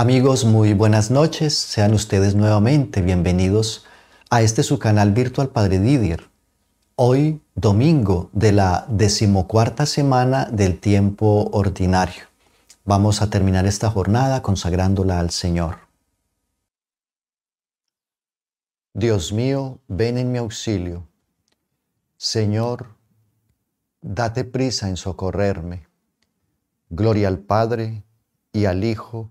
Amigos, muy buenas noches. Sean ustedes nuevamente bienvenidos a este su canal virtual Padre Didier. Hoy, domingo de la decimocuarta semana del tiempo ordinario. Vamos a terminar esta jornada consagrándola al Señor. Dios mío, ven en mi auxilio. Señor, date prisa en socorrerme. Gloria al Padre y al Hijo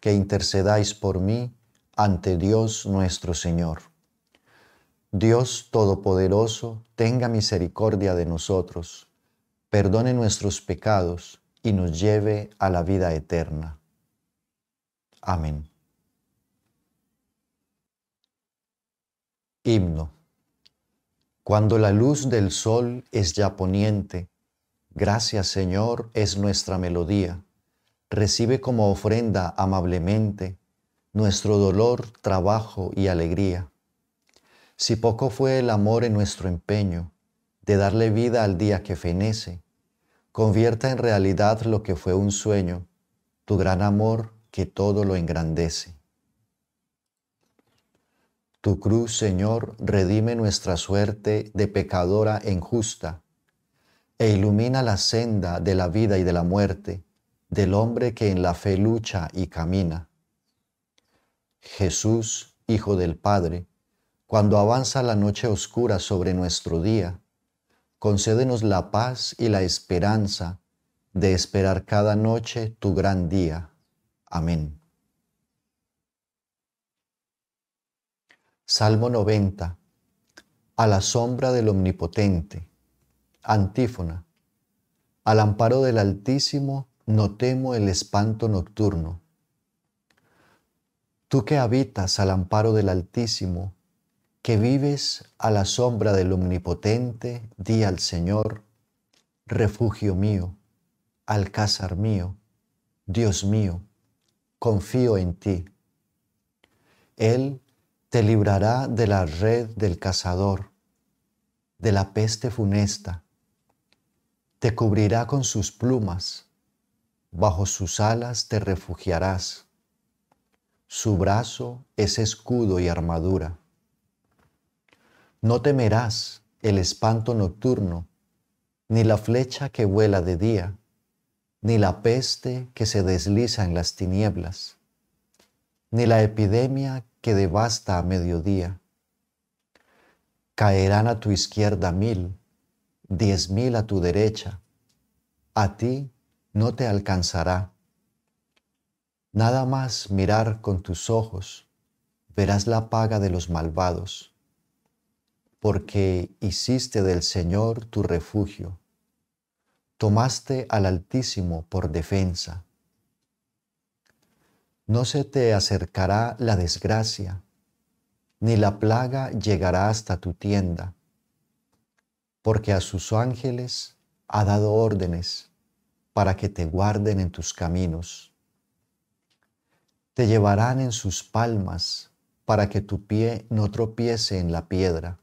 que intercedáis por mí ante Dios nuestro Señor. Dios Todopoderoso, tenga misericordia de nosotros, perdone nuestros pecados y nos lleve a la vida eterna. Amén. Himno. Cuando la luz del sol es ya poniente, gracias Señor es nuestra melodía recibe como ofrenda amablemente nuestro dolor, trabajo y alegría. Si poco fue el amor en nuestro empeño de darle vida al día que fenece, convierta en realidad lo que fue un sueño, tu gran amor que todo lo engrandece. Tu cruz, Señor, redime nuestra suerte de pecadora e injusta e ilumina la senda de la vida y de la muerte del hombre que en la fe lucha y camina. Jesús, Hijo del Padre, cuando avanza la noche oscura sobre nuestro día, concédenos la paz y la esperanza de esperar cada noche tu gran día. Amén. Salmo 90. A la sombra del Omnipotente. Antífona. Al amparo del Altísimo no temo el espanto nocturno. Tú que habitas al amparo del Altísimo, que vives a la sombra del Omnipotente, di al Señor, refugio mío, alcázar mío, Dios mío, confío en ti. Él te librará de la red del cazador, de la peste funesta, te cubrirá con sus plumas bajo sus alas te refugiarás. Su brazo es escudo y armadura. No temerás el espanto nocturno, ni la flecha que vuela de día, ni la peste que se desliza en las tinieblas, ni la epidemia que devasta a mediodía. Caerán a tu izquierda mil, diez mil a tu derecha. A ti no te alcanzará. Nada más mirar con tus ojos, verás la paga de los malvados, porque hiciste del Señor tu refugio, tomaste al Altísimo por defensa. No se te acercará la desgracia, ni la plaga llegará hasta tu tienda, porque a sus ángeles ha dado órdenes para que te guarden en tus caminos. Te llevarán en sus palmas para que tu pie no tropiece en la piedra.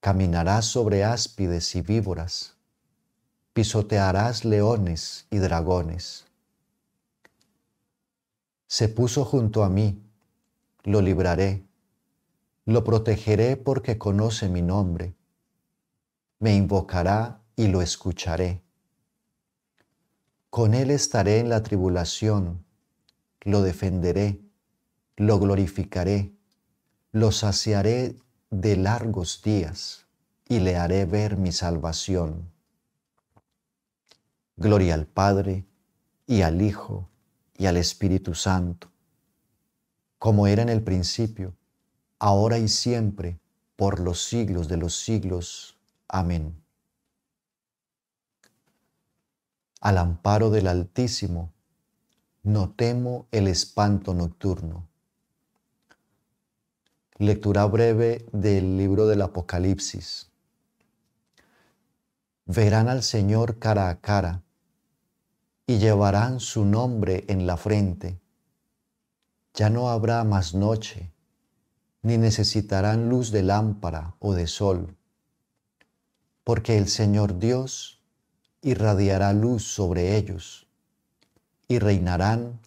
Caminarás sobre áspides y víboras, pisotearás leones y dragones. Se puso junto a mí, lo libraré, lo protegeré porque conoce mi nombre, me invocará y lo escucharé. Con Él estaré en la tribulación, lo defenderé, lo glorificaré, lo saciaré de largos días y le haré ver mi salvación. Gloria al Padre y al Hijo y al Espíritu Santo, como era en el principio, ahora y siempre, por los siglos de los siglos. Amén. al amparo del Altísimo, no temo el espanto nocturno. Lectura breve del libro del Apocalipsis. Verán al Señor cara a cara y llevarán su nombre en la frente. Ya no habrá más noche, ni necesitarán luz de lámpara o de sol, porque el Señor Dios irradiará luz sobre ellos y reinarán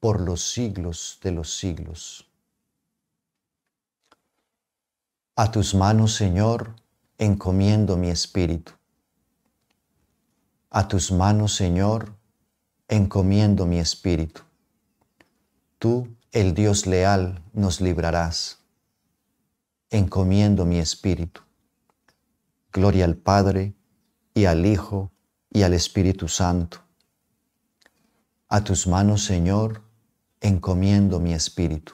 por los siglos de los siglos. A tus manos, Señor, encomiendo mi espíritu. A tus manos, Señor, encomiendo mi espíritu. Tú, el Dios leal, nos librarás. Encomiendo mi espíritu. Gloria al Padre y al Hijo y al Espíritu Santo. A tus manos, Señor, encomiendo mi espíritu.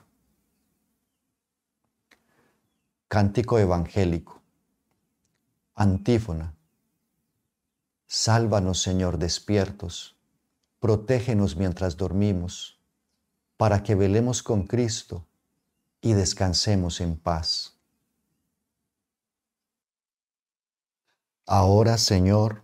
Cántico evangélico. Antífona. Sálvanos, Señor, despiertos. Protégenos mientras dormimos, para que velemos con Cristo y descansemos en paz. Ahora, Señor,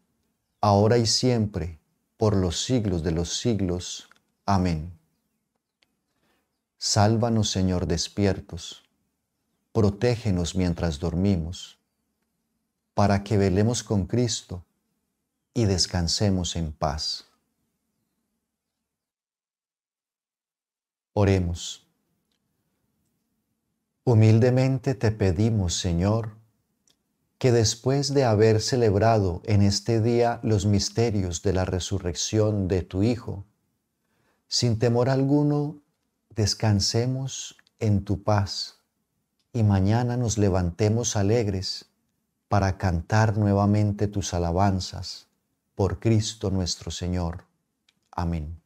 ahora y siempre, por los siglos de los siglos. Amén. Sálvanos, Señor, despiertos, protégenos mientras dormimos, para que velemos con Cristo y descansemos en paz. Oremos. Humildemente te pedimos, Señor, que después de haber celebrado en este día los misterios de la resurrección de tu Hijo, sin temor alguno, descansemos en tu paz y mañana nos levantemos alegres para cantar nuevamente tus alabanzas por Cristo nuestro Señor. Amén.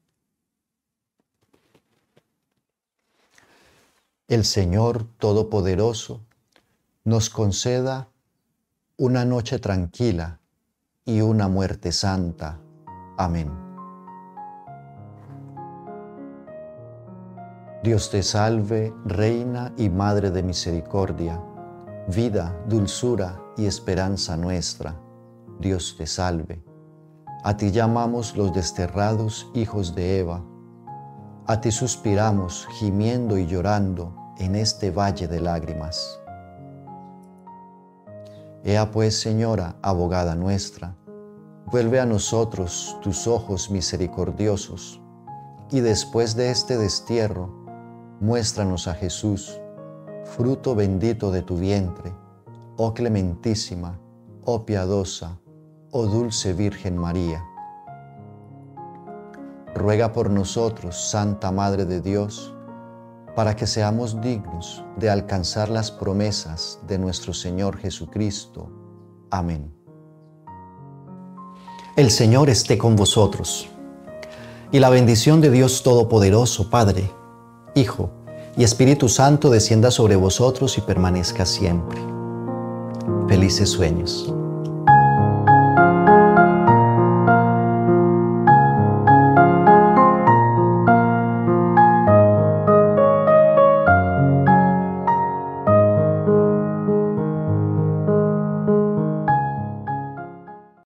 El Señor Todopoderoso nos conceda una noche tranquila y una muerte santa. Amén. Dios te salve, Reina y Madre de Misericordia, vida, dulzura y esperanza nuestra. Dios te salve. A ti llamamos los desterrados hijos de Eva. A ti suspiramos, gimiendo y llorando en este valle de lágrimas. Ea pues, Señora, abogada nuestra, vuelve a nosotros tus ojos misericordiosos, y después de este destierro, muéstranos a Jesús, fruto bendito de tu vientre, oh clementísima, oh piadosa, oh dulce Virgen María. Ruega por nosotros, Santa Madre de Dios, para que seamos dignos de alcanzar las promesas de nuestro Señor Jesucristo. Amén. El Señor esté con vosotros. Y la bendición de Dios Todopoderoso, Padre, Hijo y Espíritu Santo descienda sobre vosotros y permanezca siempre. Felices sueños.